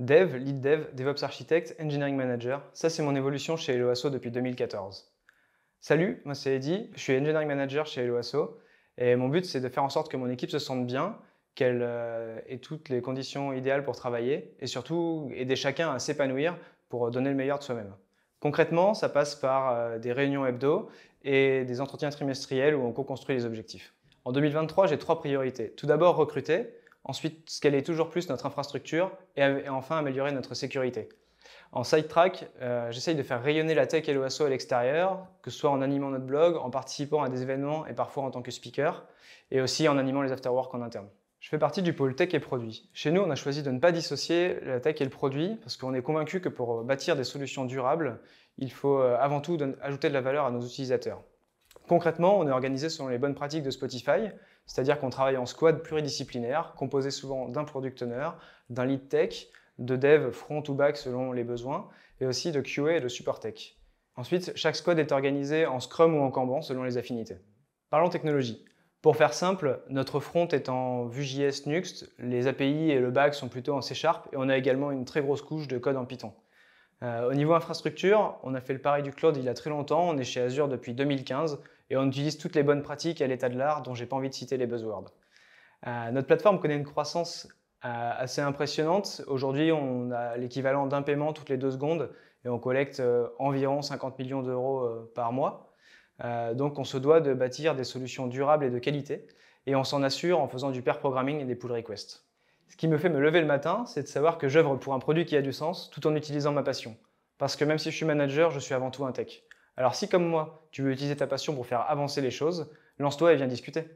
Dev, Lead Dev, DevOps Architect, Engineering Manager, ça c'est mon évolution chez Eloasso depuis 2014. Salut, moi c'est Eddy, je suis Engineering Manager chez Eloasso et mon but c'est de faire en sorte que mon équipe se sente bien, qu'elle euh, ait toutes les conditions idéales pour travailler et surtout aider chacun à s'épanouir pour euh, donner le meilleur de soi-même. Concrètement, ça passe par euh, des réunions hebdo et des entretiens trimestriels où on co-construit les objectifs. En 2023, j'ai trois priorités. Tout d'abord, recruter. Ensuite, scaler toujours plus notre infrastructure et, enfin améliorer notre sécurité. En sidetrack, euh, j'essaye de faire rayonner la tech et l'OSO à l'extérieur, que ce soit en animant notre blog, en participant à des événements et parfois en tant que speaker, et aussi en animant les afterworks en interne. Je fais partie du pôle tech et produits. Chez nous, on a choisi de ne pas dissocier la tech et le produit parce qu'on est convaincu que pour bâtir des solutions durables, il faut euh, avant tout ajouter de la valeur à nos utilisateurs. Concrètement, on est organisé selon les bonnes pratiques de Spotify, c'est-à-dire qu'on travaille en squad pluridisciplinaire, composé souvent d'un product owner, d'un lead tech, de dev front ou back selon les besoins, et aussi de QA et de support tech. Ensuite, chaque squad est organisé en Scrum ou en Kanban selon les affinités. Parlons technologie. Pour faire simple, notre front est en Vue.js Nuxt, les API et le back sont plutôt en C Sharp, et on a également une très grosse couche de code en Python. Euh, au niveau infrastructure, on a fait le pari du cloud il y a très longtemps, on est chez Azure depuis 2015, et on utilise toutes les bonnes pratiques à l'état de l'art dont j'ai pas envie de citer les buzzwords. Euh, notre plateforme connaît une croissance euh, assez impressionnante. Aujourd'hui, on a l'équivalent d'un paiement toutes les deux secondes et on collecte euh, environ 50 millions d'euros par mois. donc on se doit de bâtir des solutions durables et de qualité et on s'en assure en faisant du pair programming et des pull requests. Ce qui me fait me lever le matin, c'est de savoir que j'œuvre pour un produit qui a du sens tout en utilisant ma passion. Parce que même si je suis manager, je suis avant tout un tech. Alors si comme moi, tu veux utiliser ta passion pour faire avancer les choses, lance-toi et viens discuter.